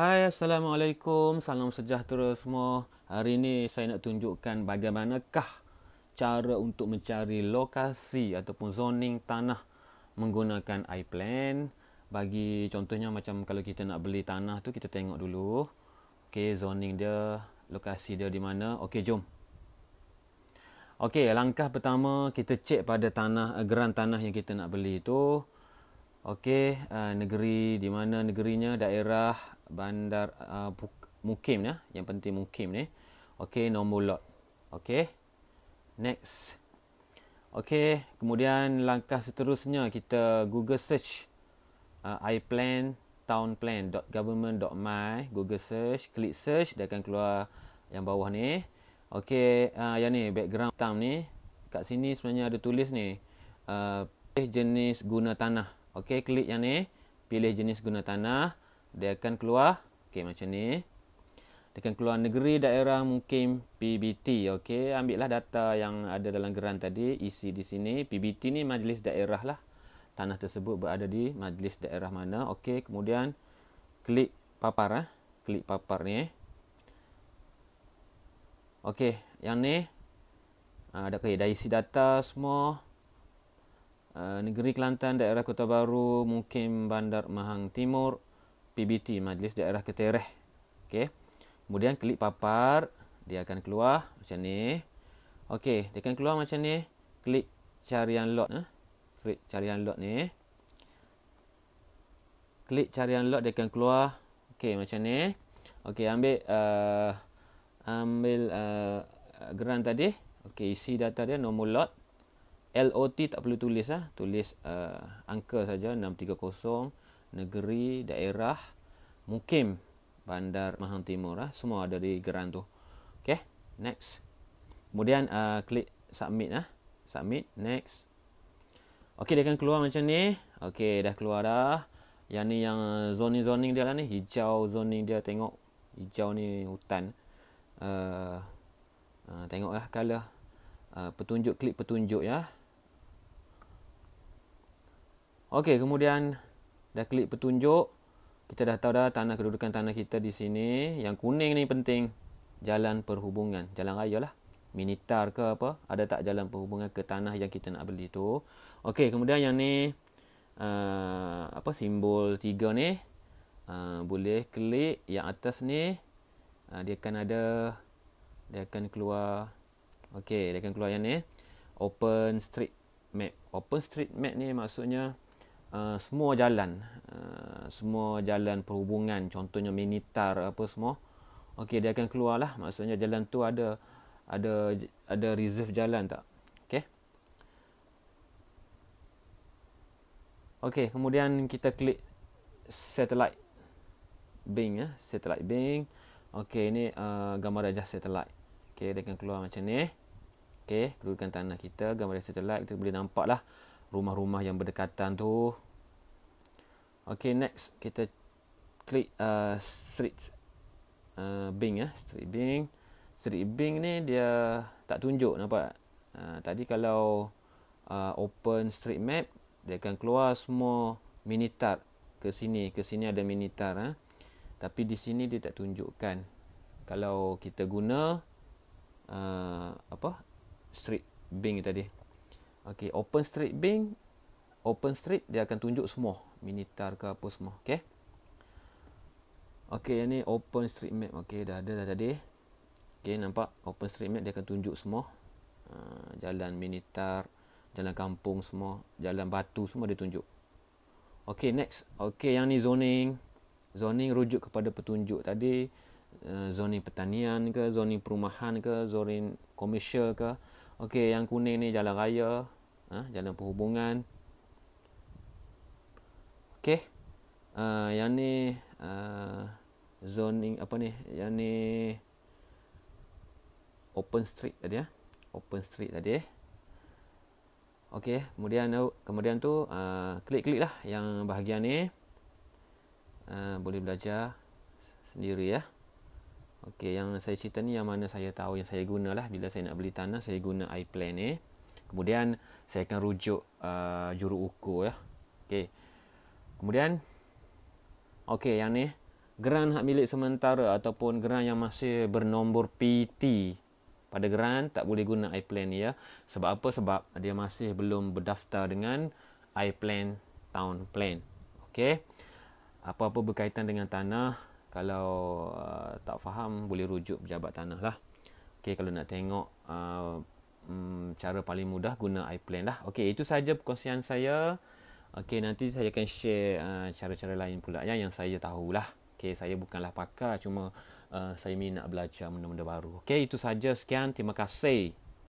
Hai Assalamualaikum, salam sejahtera semua Hari ini saya nak tunjukkan bagaimanakah cara untuk mencari lokasi ataupun zoning tanah menggunakan iPlan Bagi contohnya macam kalau kita nak beli tanah tu kita tengok dulu Okay, zoning dia, lokasi dia di mana, okay jom Okay, langkah pertama kita cek pada tanah, eh, geran tanah yang kita nak beli tu Okey, uh, negeri di mana negerinya, daerah bandar uh, mukim ya yang penting mukim ni okey nombor lot okey next okey kemudian langkah seterusnya kita google search uh, iplan townplan.government.my google search klik search dia akan keluar yang bawah ni okey uh, yang ni background town ni kat sini sebenarnya ada tulis ni uh, pilih jenis guna tanah okey klik yang ni pilih jenis guna tanah dia akan keluar okey macam ni dia akan keluar negeri daerah mukim PBT okey ambil lah data yang ada dalam geran tadi isi di sini PBT ni majlis daerah lah tanah tersebut berada di majlis daerah mana okey kemudian klik papar ah klik papar ni eh. okey yang ni ah, ada okay, dah isi data semua Uh, negeri Kelantan, daerah Kota Baru, Mukim, Bandar Mahang Timur, PBT Majlis Daerah Ketereh. Okay, Kemudian klik papar, dia akan keluar macam ni. Okay, dia akan keluar macam ni. Klik carian lot eh. Ha? Klik carian lot ni. Klik carian lot dia akan keluar. Okay, macam ni. Okay, ambil uh, ambil uh, geran tadi. Okay, isi data dia nombor lot. LOT tak perlu tulis lah. Tulis uh, angka saja 630 negeri, daerah, mukim, bandar Mahang Timur lah. Semua ada di geran tu. Okay, next. Kemudian uh, klik submit lah. Submit, next. Okay, dia akan keluar macam ni. Okay, dah keluar dah. Yang ni yang zoning-zoning dia lah ni. Hijau zoning dia tengok. Hijau ni hutan. Uh, uh, tengoklah color. Uh, petunjuk, klik petunjuk ya. Okey, kemudian dah klik petunjuk kita dah tahu dah tanah kedudukan tanah kita di sini yang kuning ni penting jalan perhubungan jalan raya lah minitar ke apa ada tak jalan perhubungan ke tanah yang kita nak beli tu okey kemudian yang ni uh, apa simbol tiga ni uh, boleh klik yang atas ni uh, dia akan ada dia akan keluar okey dia akan keluar yang ni open street map open street map ni maksudnya uh, semua jalan uh, semua jalan perhubungan contohnya minitar apa semua okey dia akan keluarlah maksudnya jalan tu ada ada ada reserve jalan tak okey okey kemudian kita klik satellite bing ya eh? satellite bing okey ini uh, gambar rajah satellite okey dia akan keluar macam ni okey kedudukan tanah kita gambar satellite kita boleh nampaklah lah rumah-rumah yang berdekatan tu. Okay, next kita klik uh, Street uh, Bing ya, eh? Street Bing. Street Bing ni dia tak tunjuk nampak. Uh, tadi kalau uh, open Street Map, dia akan keluar semua mini tar ke sini, ke sini ada mini tar Eh? Tapi di sini dia tak tunjukkan. Kalau kita guna uh, apa? Street Bing tadi. Okey, open street bank open street dia akan tunjuk semua minitar ke apa semua okey okey yang ni open street map okey dah ada dah tadi okey nampak open street map dia akan tunjuk semua uh, jalan minitar jalan kampung semua jalan batu semua dia tunjuk okey next okey yang ni zoning zoning rujuk kepada petunjuk tadi uh, zoning pertanian ke zoning perumahan ke zoning komersial ke okey yang kuning ni jalan raya ha, jalan perhubungan okey uh, yang ni uh, zoning apa ni yang ni open street tadi ya open street tadi eh okey kemudian kemudian tu uh, klik-klik lah yang bahagian ni uh, boleh belajar sendiri ya Okey, yang saya cerita ni yang mana saya tahu yang saya gunalah bila saya nak beli tanah, saya guna iPlan ni. Eh. Kemudian saya akan rujuk uh, juru ukur ya. Okey. Kemudian okey yang ni geran hak milik sementara ataupun geran yang masih bernombor PT pada geran tak boleh guna iPlan ni ya. Sebab apa? Sebab dia masih belum berdaftar dengan iPlan Town Plan. Okey. Apa-apa berkaitan dengan tanah kalau uh, tak faham boleh rujuk pejabat tanah lah. Okey kalau nak tengok uh, um, cara paling mudah guna iPlan lah. Okey, itu sahaja perkongsian saya. Okey, nanti saya akan share uh, cara-cara lain pula ya, yang saya tahulah. Okey, saya bukanlah pakar cuma uh, saya minat belajar benda-benda baru. Okey, itu sahaja. Sekian. Terima kasih.